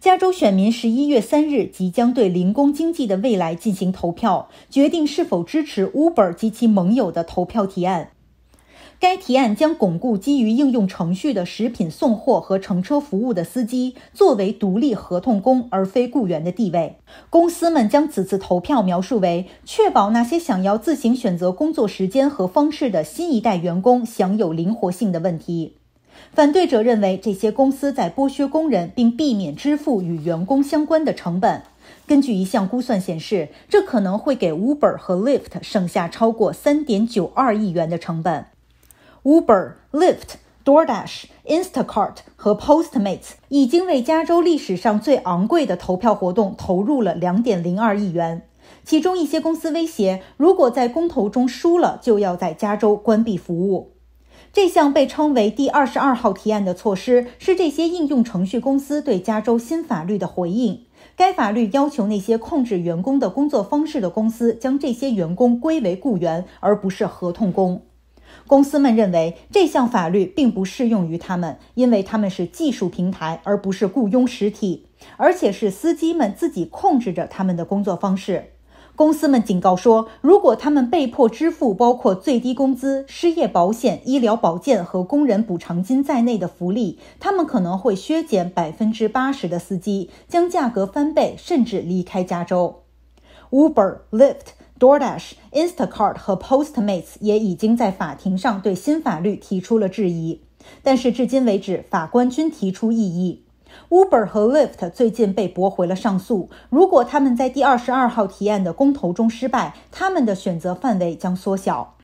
加州选民十一月三日即将对零工经济的未来进行投票，决定是否支持 Uber 及其盟友的投票提案。该提案将巩固基于应用程序的食品送货和乘车服务的司机作为独立合同工而非雇员的地位。公司们将此次投票描述为确保那些想要自行选择工作时间和方式的新一代员工享有灵活性的问题。反对者认为，这些公司在剥削工人，并避免支付与员工相关的成本。根据一项估算显示，这可能会给 Uber 和 Lyft 剩下超过3.92亿元的成本。Uber、Lyft、DoorDash、Instacart 和 Postmates 已经为加州历史上最昂贵的投票活动投入了2.02亿元，其中一些公司威胁，如果在公投中输了，就要在加州关闭服务。这项被称为第二十二号提案的措施是这些应用程序公司对加州新法律的回应。该法律要求那些控制员工的工作方式的公司将这些员工归为雇员，而不是合同工。公司们认为这项法律并不适用于他们，因为他们是技术平台，而不是雇佣实体，而且是司机们自己控制着他们的工作方式。公司们警告说，如果他们被迫支付包括最低工资、失业保险、医疗保健和工人补偿金在内的福利，他们可能会削减百分之八十的司机，将价格翻倍，甚至离开加州。Uber、Lyft、DoorDash、Instacart 和 Postmates 也已经在法庭上对新法律提出了质疑，但是至今为止，法官均提出异议。Uber 和 Lyft 最近被驳回了上诉。如果他们在第二十二号提案的公投中失败，他们的选择范围将缩小。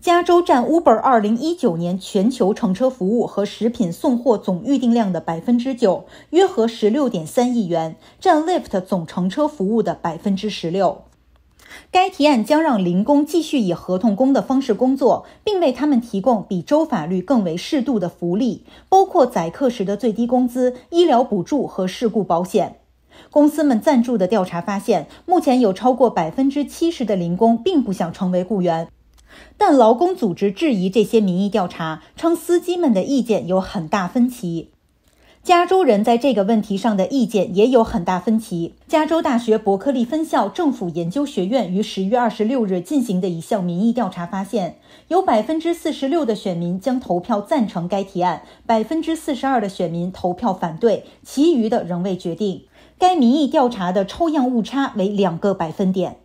加州占 Uber 二零一九年全球乘车服务和食品送货总预订量的百分之九，约合十六点三亿元，占 Lyft 总乘车服务的百分之十六。该提案将让零工继续以合同工的方式工作，并为他们提供比州法律更为适度的福利，包括载客时的最低工资、医疗补助和事故保险。公司们赞助的调查发现，目前有超过百分之七十的零工并不想成为雇员。但劳工组织质疑这些民意调查，称司机们的意见有很大分歧。加州人在这个问题上的意见也有很大分歧。加州大学伯克利分校政府研究学院于十月二十六日进行的一项民意调查发现，有百分之四十六的选民将投票赞成该提案，百分之四十二的选民投票反对，其余的仍未决定。该民意调查的抽样误差为两个百分点。